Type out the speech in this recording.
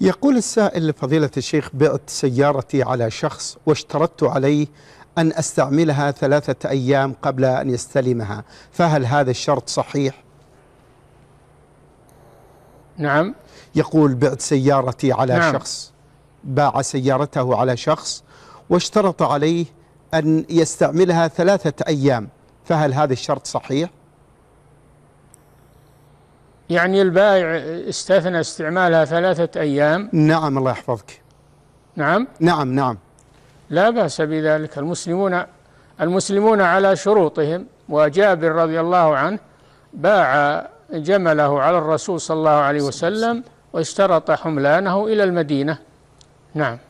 يقول السائل لفضيلة الشيخ بعت سيارتي على شخص واشترطت عليه أن أستعملها ثلاثة أيام قبل أن يستلمها فهل هذا الشرط صحيح؟ نعم يقول بعت سيارتي على نعم. شخص باع سيارته على شخص واشترط عليه أن يستعملها ثلاثة أيام فهل هذا الشرط صحيح؟ يعني البائع استثنى استعمالها ثلاثة أيام نعم الله يحفظك نعم نعم نعم لا بأس بذلك المسلمون المسلمون على شروطهم وجابر رضي الله عنه باع جمله على الرسول صلى الله عليه وسلم واشترط حملانه إلى المدينة نعم